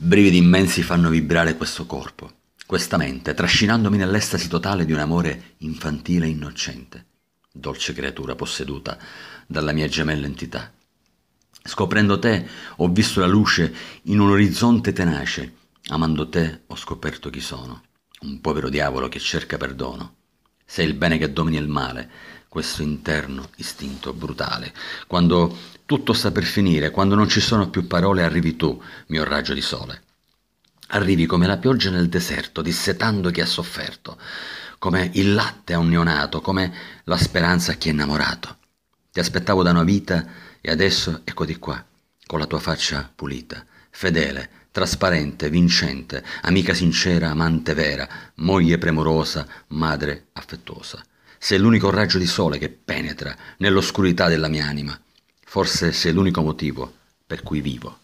Brividi immensi fanno vibrare questo corpo, questa mente, trascinandomi nell'estasi totale di un amore infantile e innocente, dolce creatura posseduta dalla mia gemella entità. Scoprendo te ho visto la luce in un orizzonte tenace, amando te ho scoperto chi sono, un povero diavolo che cerca perdono sei il bene che domini il male, questo interno istinto brutale. Quando tutto sta per finire, quando non ci sono più parole, arrivi tu, mio raggio di sole. Arrivi come la pioggia nel deserto, dissetando chi ha sofferto, come il latte a un neonato, come la speranza a chi è innamorato. Ti aspettavo da una vita e adesso ecco di qua, con la tua faccia pulita fedele, trasparente, vincente, amica sincera, amante vera, moglie premurosa, madre affettuosa. Sei l'unico raggio di sole che penetra nell'oscurità della mia anima. Forse sei l'unico motivo per cui vivo.